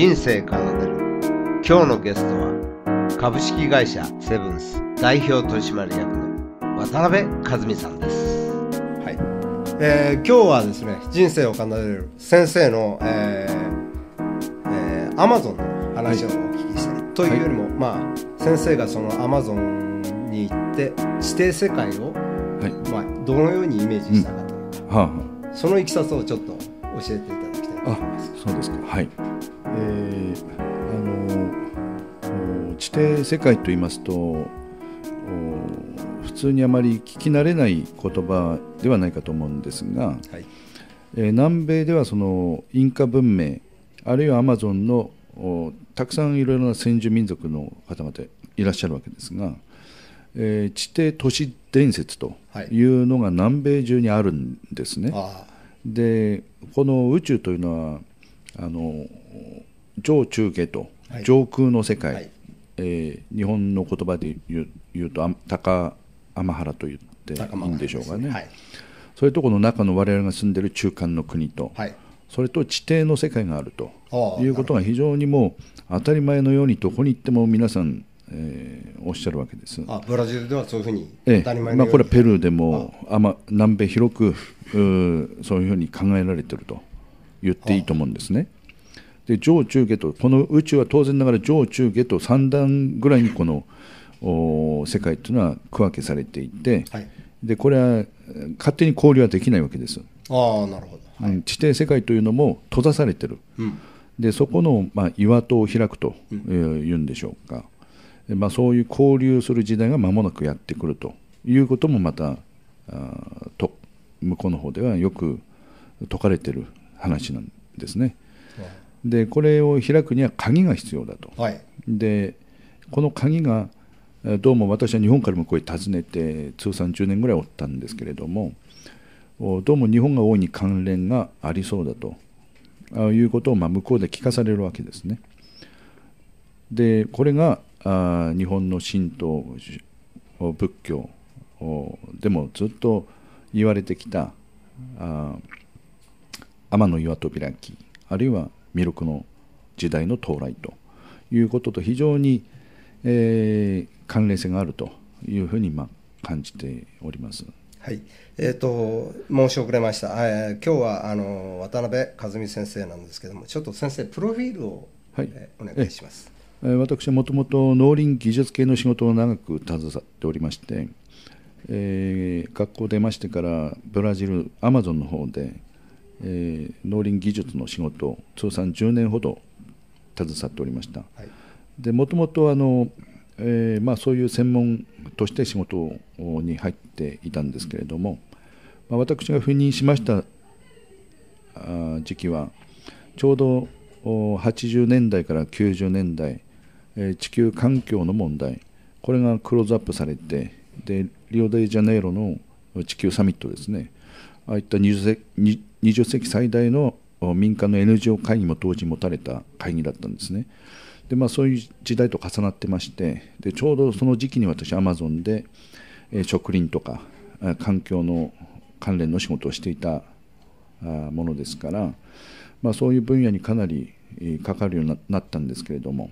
人生奏でる今日のゲストは株式会社セブンス代表取締役の渡辺和美さんです、はいえー、今日はですね人生を奏でる先生の、えーえー、Amazon の話をお聞きしたい、はい、というよりも、はい、まあ、先生がその Amazon に行って指定世界を、はいまあ、どのようにイメージしたかというか、うんはあはあ、そのいきさつをちょっと教えていただきたいと思います。そうですかはいえー、あの地底世界といいますと普通にあまり聞き慣れない言葉ではないかと思うんですが、はい、えー、南米ではそのインカ文明あるいはアマゾンのたくさんいろいろな先住民族の方々いらっしゃるわけですが、えー、地底都市伝説というのが南米中にあるんですね。はい、でこの宇宙というのはあの上中下と上空の世界、はいはい、えー、日本の言葉で言う言うと高天原と言っていいんでしょうかね、ねはい、そういうところの中の我々が住んでいる中間の国と、はい、それと地底の世界があるということが非常にもう当たり前のようにどこに行っても皆さんえー、おっしゃるわけですあブラジルではそういうふうに当たり前のように、えまあ、これはペルーでもあ、ま、南米広くそういうふうに考えられてると言っていいと思うんですね。で上中下とこの宇宙は当然ながら上中下と3段ぐらいにこの世界というのは区分けされていて、はい、でこれは勝手に交流はできないわけです。あなるほど、はい、地底世界というのも閉ざされてる、うん、でそこの、まあ、岩戸を開くというんでしょうか、うん、まあ、そういう交流する時代が間もなくやってくるということもまたあと向こうの方ではよく説かれてる話なんですね。でこれを開くには鍵が必要だと。はい、でこの鍵がどうも私は日本から向こうへ訪ねて通算10年ぐらいおったんですけれどもどうも日本が大いに関連がありそうだということをま向こうで聞かされるわけですね。でこれがあ日本の神道仏教でもずっと言われてきたあ天の岩と開きあるいは魅力の時代の到来ということと非常に、えー、関連性があるというふうに、まあ、感じております。はいえーと、と申し遅れました、えー、今日はあの渡辺和美先生なんですけども、ちょっと先生、プロフィールを、はいえー、お願いします、えー、私はもともと農林技術系の仕事を長く携わっておりまして、えー、学校出ましてから、ブラジル、アマゾンの方でえー、農林技術の仕事通算10年ほど携わっておりました、はい、でもともとあの、えーまあ、そういう専門として仕事に入っていたんですけれども、まあ、私が赴任しました時期はちょうど80年代から90年代、えー、地球環境の問題これがクローズアップされてでリオデジャネイロの地球サミットですねああいった 20, 20世紀最大の民間の NGO 会議も当時持たれた会議だったんですね。でまあ、そういう時代と重なってましてでちょうどその時期に私アマゾンで、植林とか環境の関連の仕事をしていたものですから、まあ、そういう分野にかなりかかるようになったんですけれども、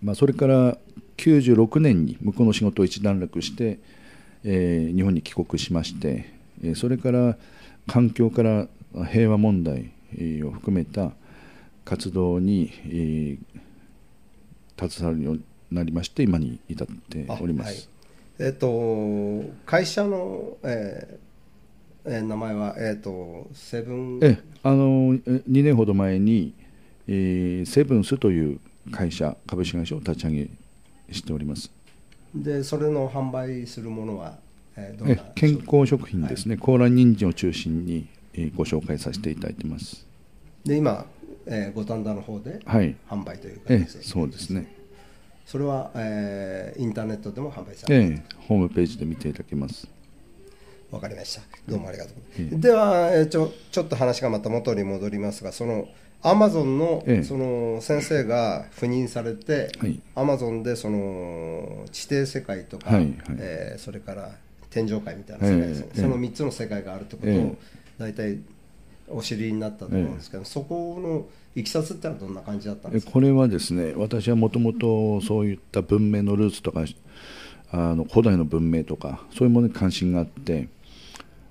まあ、それから96年に向こうの仕事を一段落して、えー、日本に帰国しましてそれから環境から平和問題を含めた活動に携わるようになりまして今に至っております。はい、えっと会社の、えー、え名前は、えーと、とセブンえあの2年ほど前に、えー、セブンスという会社株式会社を立ち上げしておりますでそれの販売するものはえ健康食品ですね、はい、高麗人参を中心に、えご紹介させていただいてます。で今、え五反田の方で販売という形で、はい、そうですね。それは、えー、インターネットでも販売されてホームページで見ていただけます。わかりました。どうもありがとう。では、えー、ちょちょっと話がまた元に戻りますが、そのアマゾンの,、その先生が赴任されて、アマゾンでその地底世界とか、はいはい、えー、それから天上界みたいな世界ですよね、えーえー、その3つの世界があるってことを大体お知りになったと思うんですけど、そこのいきさつってのはどんな感じだったんですかこれはですね私はもともとそういった文明のルーツとかあの古代の文明とかそういうものに関心があって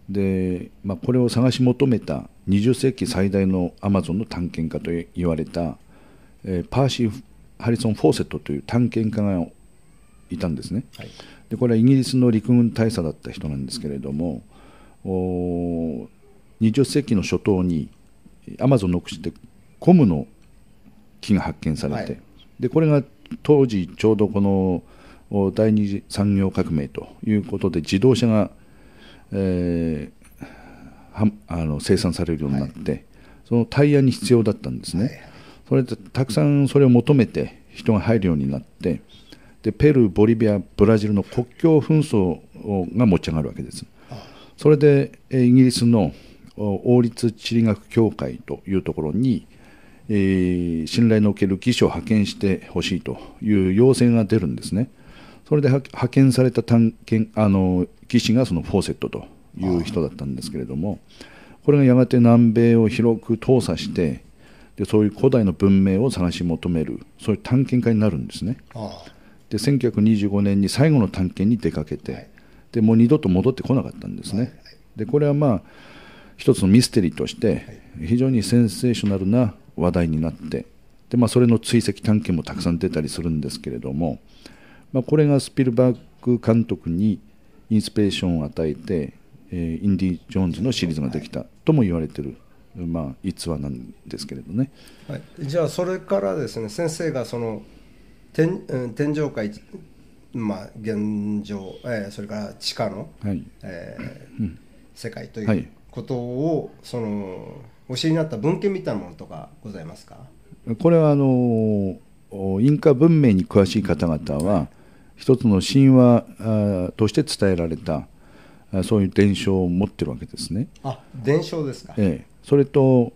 で、まあ、これを探し求めた20世紀最大のアマゾンの探検家と言われた、えー、パーシー・ハリソン・フォーセットという探検家がいたんですね、はい、でこれはイギリスの陸軍大佐だった人なんですけれども20世紀の初頭にアマゾンの口でコムの木が発見されて、はい、でこれが当時ちょうどこの第二次産業革命ということで自動車が、えー、はあの生産されるようになって、はい、そのタイヤに必要だったんですね、はい、それでたくさんそれを求めて人が入るようになってでペルー、ボリビア、ブラジルの国境紛争が持ち上がるわけです。それでイギリスの王立地理学協会というところに、えー、信頼のおける技師を派遣してほしいという要請が出るんですね。それで派遣された探検あの技師がそのフォーセットという人だったんですけれどもこれがやがて南米を広く統査してでそういう古代の文明を探し求めるそういう探検家になるんですね。で1925年に最後の探検に出かけて、でもう二度と戻ってこなかったんですね。でこれはまあ一つのミステリーとして非常にセンセーショナルな話題になってで、まあ、それの追跡探検もたくさん出たりするんですけれども、まあ、これがスピルバーグ監督にインスピレーションを与えて、えインディ・ジョーンズのシリーズができたとも言われてる、まあ、逸話なんですけれどね、はい、じゃあそれからですね先生がその天天上界、まあ、現状、えー、それから地下の、はいえー、うん、世界ということを、そのお知りになった文献みたいなものとかございますかこれはあのインカ文明に詳しい方々は、一つの神話として伝えられたそういう伝承を持ってるわけですね。あ伝承ですか、ええ、それと、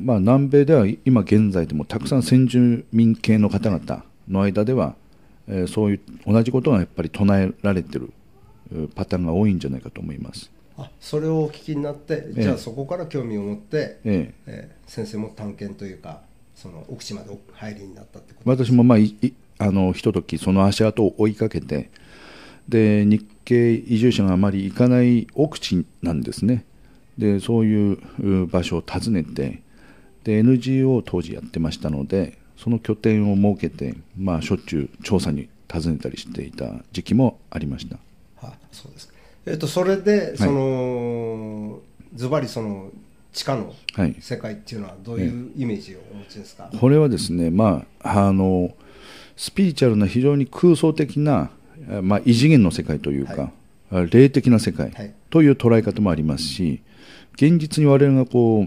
まあ、南米では今現在でもたくさん先住民系の方々の間では、えー、そういう同じことがやっぱり唱えられてるパターンが多いんじゃないかと思います。あそれをお聞きになって、じゃあそこから興味を持って、ええー、先生も探検というかその奥地までお入りになったってこと私もまあいあのひとときその足跡を追いかけてで日系移住者があまり行かない奥地なんですねでそういう場所を訪ねてで NGO を当時やってましたのでその拠点を設けて、まあ、しょっちゅう調査に訪ねたりしていた時期もありました。はそうですえっと、それで、そのズバリその地下の世界っていうのはどういうイメージをお持ちですか、はい、これはですね、まあ、あのスピリチュアルな非常に空想的な、まあ、異次元の世界というか、はい、霊的な世界という捉え方もありますし、現実に我々がこ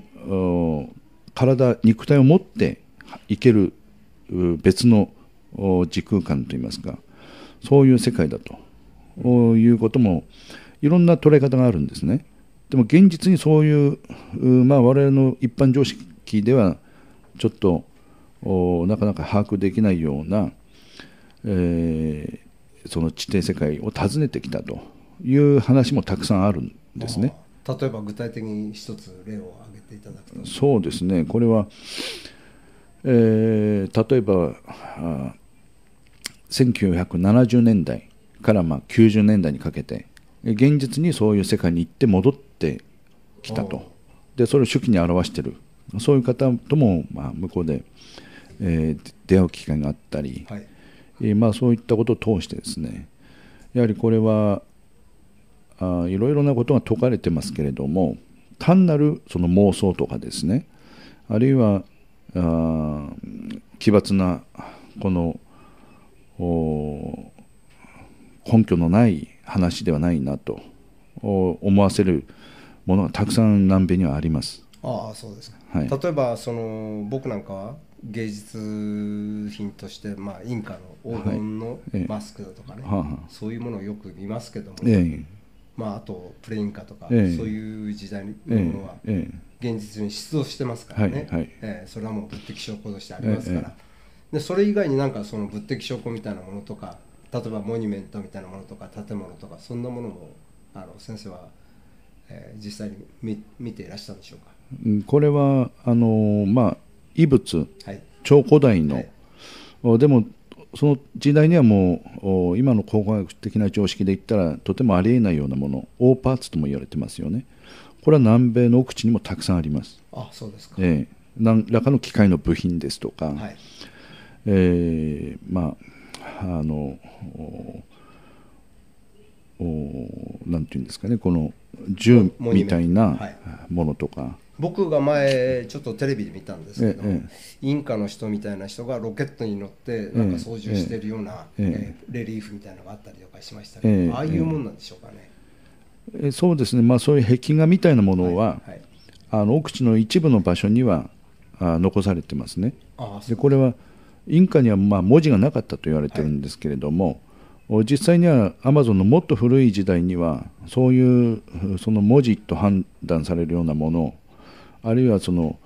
う体肉体を持っていける別の時空間といいますかそういう世界だということもいろんな捉え方があるんですね。でも現実にそういう、まあ、我々の一般常識ではちょっとなかなか把握できないような、えー、その地底世界を訪ねてきたという話もたくさんあるんですね。例えば具体的に一つ例を挙げていただくとそうですねこれは、えー、例えばあ1970年代からまあ90年代にかけて現実にそういう世界に行って戻ってきたとでそれを手記に表してるそういう方ともまあ向こうで、えー、出会う機会があったり、はい、えー、まあ、そういったことを通してですねやはりこれはあいろいろなことが説かれてますけれども単なるその妄想とかですねあるいはあ奇抜なこの根拠のない話ではないなと思わせるものがたくさん南米にはあります。あそうです、はい、例えばその僕なんかは芸術品として、まあ、インカの黄金のマスクだとかね、はいええそういうものをよく見ますけども、え、まあ、あとプレインカとか、そういう時代のものは。現実に出動してますからね、はいはい、えー、それはもう物的証拠としてありますから、えでそれ以外になんかその物的証拠みたいなものとか例えばモニュメントみたいなものとか建物とかそんなものもあの先生は、えー、実際に見見ていらっしゃるんでしょうか、うん、これはあのー、まあ、異物、はい、超古代の、はい、でもその時代にはもう今の考古学的な常識で言ったらとてもありえないようなもの大パーツとも言われてますよねこれは南米の奥地にもたくさんあります。あそうですか、えー、何らかの機械の部品ですとか、はい、えー、まああのおなんていうんですかねこの銃みたいなものとか、僕が前ちょっとテレビで見たんですけど、ええ、インカの人みたいな人がロケットに乗ってなんか操縦してるような、ええレリーフみたいなのがあったりとかしましたけど、ああいうもんなんでしょうかね。えそうですね、まあ、そういう壁画みたいなものは、はいはい、あの奥地の一部の場所にはあ残されてますね。でこれはインカにはま文字がなかったと言われてるんですけれども、はい、実際にはアマゾンのもっと古い時代にはそういうその文字と判断されるようなものあるいはその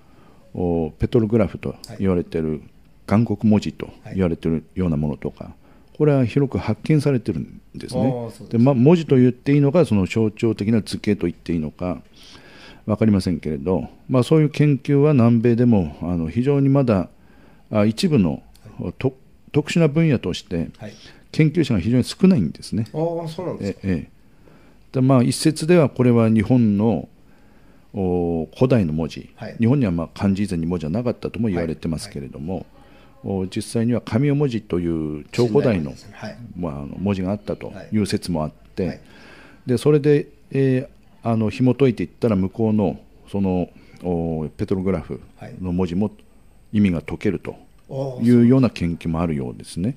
ペトログラフと言われてる、はい、韓国文字と言われてるようなものとか、これは広く発見されてるんですね。でま文字と言っていいのかその象徴的な図形と言っていいのか分かりませんけれど、まあ、そういう研究は南米でもあの非常にまだあ一部の、はい、特殊な分野として研究者が非常に少ないんですね。はい、あそうなんですかええまあ、一説ではこれは日本の古代の文字、はい、日本にはまあ漢字以前に文字はなかったとも言われてますけれども。はい実際には紙お文字という超古代のはい、まあ、文字があったという説もあって、はい、でそれで、えー、あの紐解いていったら向こうのそのペトログラフの文字も意味が解けるというような研究もあるようですね。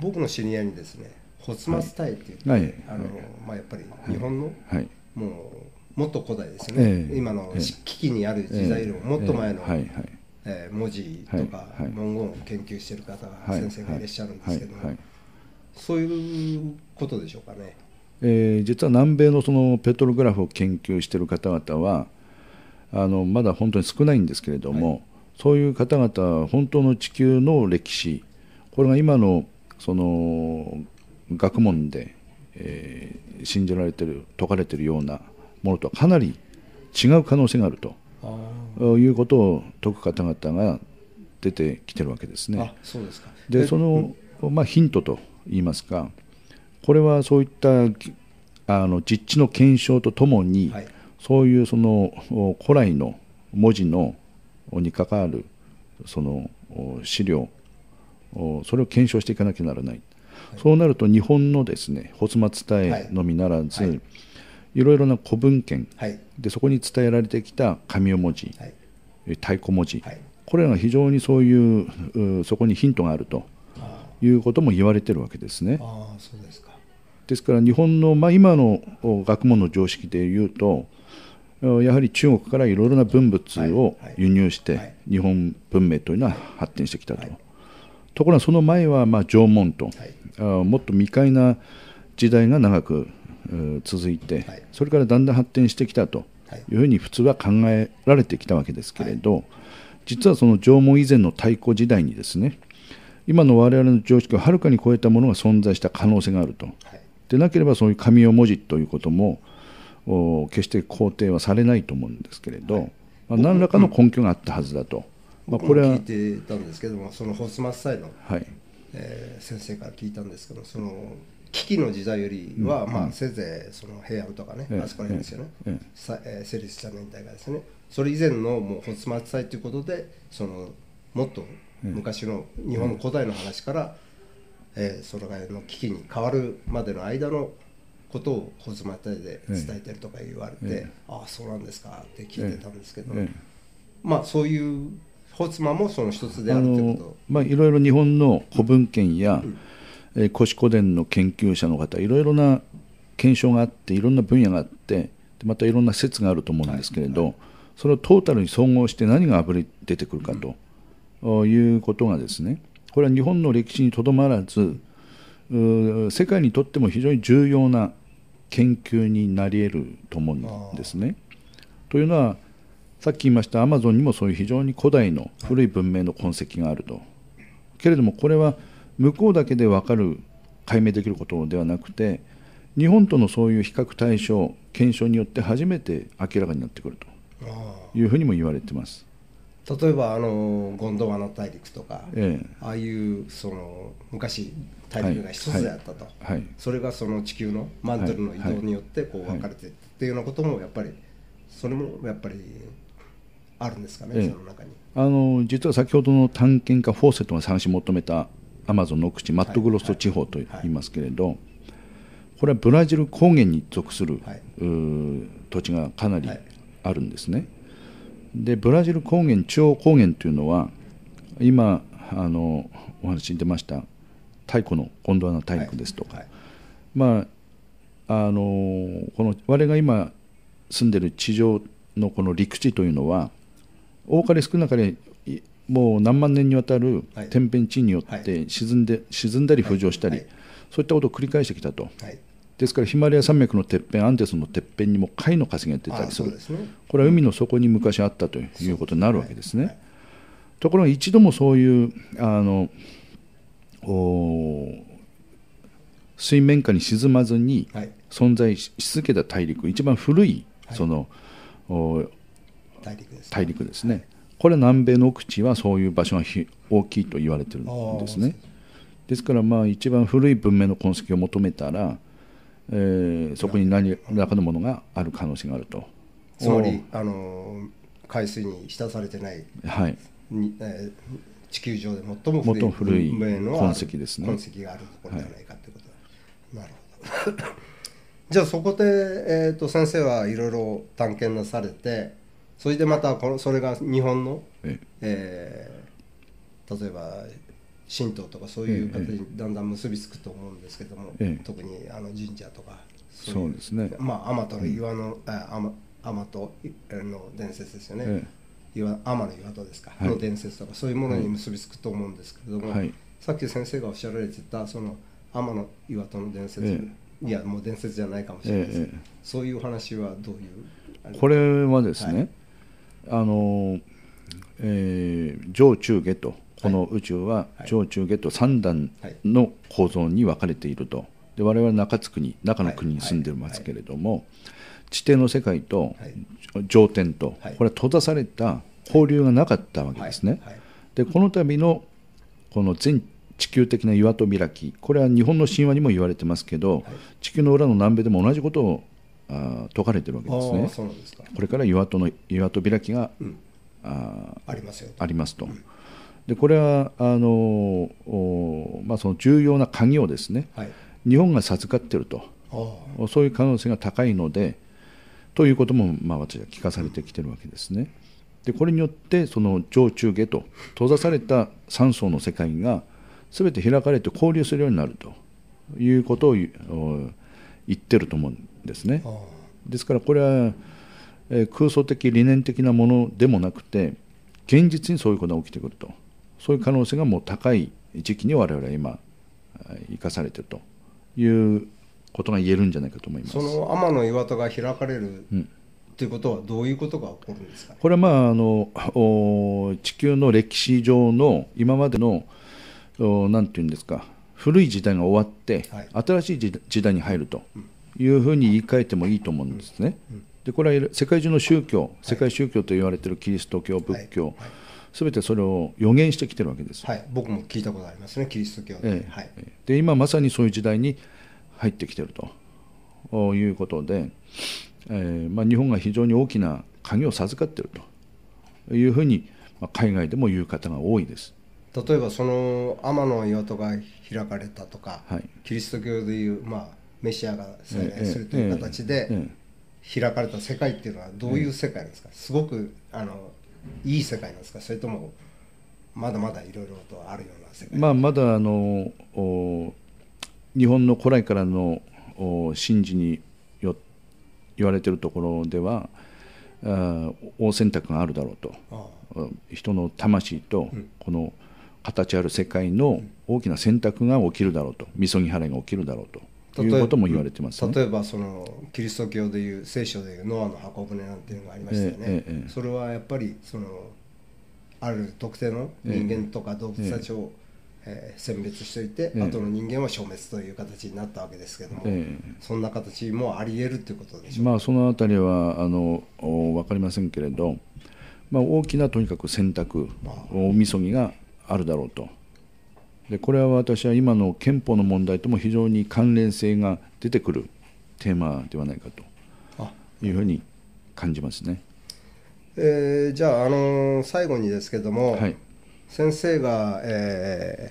僕の知り合いにですねホツマスタイっていう、はい、あのまあ、やっぱり日本の、はい、もうもっと古代ですね、今の危機にある時代よりももっと前の。はいはいえー、文字とか文言を研究してる方、先生がいらっしゃるんですけどそういうことでしょうかね。えー、実は南米のそのペトログラフを研究している方々はあのまだ本当に少ないんですけれども、はい、そういう方々は本当の地球の歴史これが今のその学問で、えー、信じられてる解かれてるようなものとはかなり違う可能性があるということを説く方々が出てきてるわけですね。そうですかでその、まあ、ヒントといいますかこれはそういったあの実地の検証とともに、はい、そういうその古来の文字のに関わるその資料それを検証していかなきゃならない、はい、そうなると日本のですね仏末伝えのみならず、はい、いろいろな古文献、はい、でそこに伝えられてきた神尾文字、はい、太鼓文字、はい、これらが非常にそういうそこにヒントがあるということも言われてるわけですね。あそうですかですから日本の、まあ、今の学問の常識でいうとやはり中国からいろいろな文物を輸入して日本文明というのは発展してきたと。ところがその前はまあ縄文と、はい、もっと未開な時代が長く続いて、はい、それからだんだん発展してきたというふうに普通は考えられてきたわけですけれど、はい、実はその縄文以前の太古時代にですね今の我々の常識をはるかに超えたものが存在した可能性があると、はい、でなければそういう紙を文字ということも決して肯定はされないと思うんですけれど、まあ、何らかの根拠があったはずだと。まあ、これは聞いてたんですけども、そのホスマスサイの、はい、えー、先生から聞いたんですけどその危機の時代よりは、うん、まあ、せいぜいその平安とかね、うん、あそこら辺ですよね、うんえー、成立した年代がですねそれ以前のもう本末末祭ということでそのもっと昔の日本の古代の話から、えー、それがの危機に変わるまでの間のことを本末末祭で伝えてるとか言われて、ああそうなんですかって聞いてたんですけど、まあそういうホツマもその一つであるということまあ、いろいろ日本の古文献や、うん、え古、ー、古伝の研究者の方いろいろな検証があっていろんな分野があってまたいろんな説があると思うんですけれど、はいはい、それをトータルに総合して何があぶり出てくるかということがですねこれは日本の歴史にとどまらず世界にとっても非常に重要な研究になり得ると思うんですね。というのはさっき言いましたアマゾンにもそういう非常に古代の古い文明の痕跡があるとけれどもこれは向こうだけで分かる解明できることではなくて日本とのそういう比較対象検証によって初めて明らかになってくるというふうにも言われてます例えばあのゴンドワナ大陸とか、ええ、ああいうその昔大陸が一つであったと、はいはい、それがその地球のマントルの移動によってこう分かれてっていうようなこともやっぱりそれもやっぱりあるんですかね、ええ、その中にあの実は先ほどの探検家フォーセットが探し求めたアマゾンの口マットグロスト地方と言いますけれど、はいはい、これはブラジル高原に属する、はい、土地がかなりあるんですね。でブラジル高原中央高原というのは今あのお話に出ました太古のゴンドワナ大陸ですとか、まああのこの我が今住んでる地上のこの陸地というのは多かれ少なかれもう何万年にわたる天変地異によって沈んで、沈んだり浮上したり、そういったことを繰り返してきたと、ですからヒマラヤ山脈のてっぺんアンデスのてっぺんにも貝の稼石が出たりする、ね、これは海の底に昔あったということになるわけですね。ところが一度もそういうあの水面下に沈まずに存在し続けた大陸、一番古いその、はい大陸です、ね、大陸ですねこれ南米の奥地はそういう場所が大きいと言われてるんですねですからまあ一番古い文明の痕跡を求めたら、えー、そこに何らかのものがある可能性があるとつまりあの海水に浸されてない、はいにえー、地球上で最も古い痕跡ですね痕跡があるところではないかということ、はい、なるほど じゃあそこで、えーと先生はいろいろ探検なされてそれでまたこのそれが日本の、ええー、例えば神道とかそういう形にだんだん結びつくと思うんですけども、ええ、特にあの神社とかそうですねまあ天との岩の、うん、あ天天との伝説ですよね、ええ、岩天の岩戸ですか、はい、の伝説とかそういうものに結びつくと思うんですけれども、はい、さっき先生がおっしゃられてたその天の岩戸の伝説、ええ、いやもう伝説じゃないかもしれないですけど、そういう話はどういうこれはですね、はいあの、えー、上中下とこの宇宙は上中下と3段の構造に分かれているとで我々中津国中の国に住んでますけれども地底の世界と上天とこれは閉ざされた交流がなかったわけですね。でこの度のこの全地球的な岩と開きこれは日本の神話にも言われてますけど地球の裏の南米でも同じことをあ解かれてるわけですね。ですこれから岩戸の岩戸開きが、うん、あありますよありますと。うんでこれはあのまあ、その重要な鍵をですね、はい、日本が授かっているとそういう可能性が高いのでということも、まあ、私は聞かされてきてるわけですね。でこれによってその上中下と閉ざされた3層の世界が全て開かれて交流するようになるということを言ってると思うんですね。ですからこれは、え空想的理念的なものでもなくて現実にそういうことが起きてくるとそういう可能性がもう高い時期に我々は今生かされてるということが言えるんじゃないかと思います。その天の岩戸が開かれる、うん、ということはどういうことが起こるんですか、ね、これはまああの地球の歴史上の今までの何て言うんですか古い時代が終わって、はい、新しい時代に入ると、ういうふうに言い換えてもいいと思うんですね。でこれは世界中の宗教世界宗教と言われているキリスト教仏教、すべてそれを予言してきてるわけです。はい、僕も聞いたことありますね、キリスト教で。ええはい、で今まさにそういう時代に入ってきてるということで、えーまあ、日本が非常に大きな鍵を授かっているというふうに、まあ、海外でも言う方が多いです。例えばその天の岩戸が開かれたとか、はい、キリスト教でいう、まあ、メシアが再来するという形で開かれた世界っていうのはどういう世界なんですかすごくあのいい世界なんですかそれともまだまだいろいろとあるような世界まあまだあの日本の古来からの神事によ言われてるところではあ大選択があるだろうと人の魂とこの形ある世界の大きな選択が起きるだろうとみそぎ払いが起きるだろうということも言われてます、ね、例えばそのキリスト教でいう聖書でいうノアの箱舟なんていうのがありましたよね、えええ、それはやっぱりそのある特定の人間とか動物たちを、えー、選別しておいて、えと後の人間は消滅という形になったわけですけども、えそんな形もありえるということでしょうまあ、そのあたりはあの分かりませんけれど、まあ、大きなとにかく選択、大みそぎがあるだろうと。でこれは私は今の憲法の問題とも非常に関連性が出てくるテーマではないかというふうに感じますね。えー、じゃあ、あのー、最後にですけども、はい、先生が、え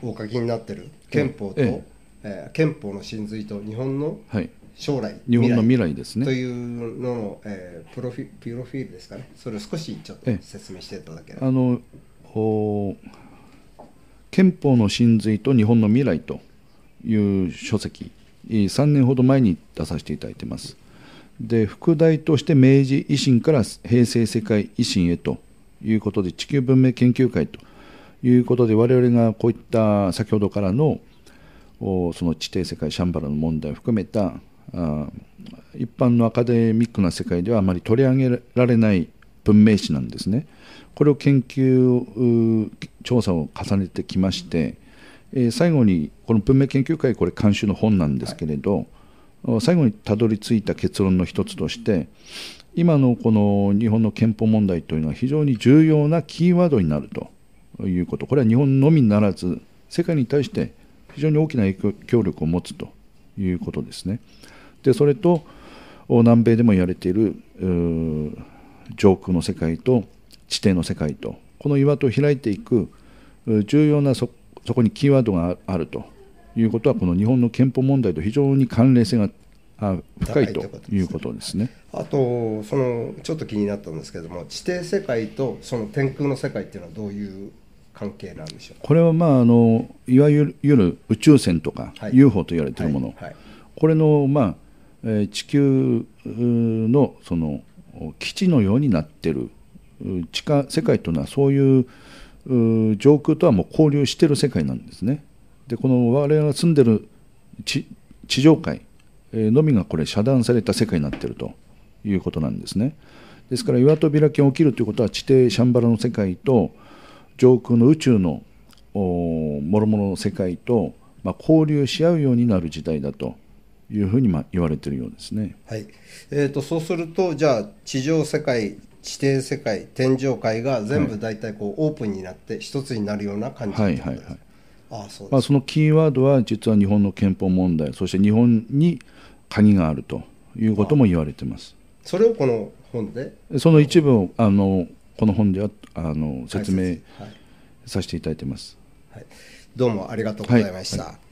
ー、お書きになってる憲法と、えええー、憲法の真髄と日本の将来、はい、日本の未来ですねというのの、えー、プロフィプロフィールですかねそれを少しちょっと説明していただければ。ええ、あのお憲法の真髄と日本の未来という書籍、3年ほど前に出させていただいてます。で、副題として明治維新から平成世界維新へということで、地球文明研究会ということで、我々がこういった先ほどからのその地底世界、シャンバラの問題を含めた一般のアカデミックな世界ではあまり取り上げられない文明史なんですね。これを研究調査を重ねてきまして、えー、最後にこの文明研究会これ監修の本なんですけれど、はい、最後にたどり着いた結論の一つとして今のこの日本の憲法問題というのは非常に重要なキーワードになるということこれは日本のみならず世界に対して非常に大きな影響力を持つということですね。でそれと南米でも言われている上空の世界と地底の世界とこの岩戸開いていく重要なそこにキーワードがあるということはこの日本の憲法問題と非常に関連性が深いということですね。あとそのちょっと気になったんですけれども地底世界とその天空の世界っていうのはどういう関係なんでしょうこれはまああのいわゆる宇宙船とか、はい、UFO と言われているもの、はいはい、これのまあ、え地球のその基地のようになってる地下世界というのはそういう上空とはもう交流してる世界なんですね。でこの我々が住んでる地上界のみがこれ遮断された世界になってるということなんですね。ですから岩と開きが起きるということは地底シャンバラの世界と上空の宇宙のもろもろの世界と、まあ、交流し合うようになる時代だというふうにまあ言われているようですね。はいえーと、そうするとじゃあ地上世界地底世界天上界が全部大体こう、オープンになって一つになるような感じはいはいはいあそうまあ、そのキーワードは実は日本の憲法問題そして日本に鍵があるということも言われてますそれをこの本でその一部をあのこの本ではあの説明させていただいてます、はい、どうもありがとうございました、はいはい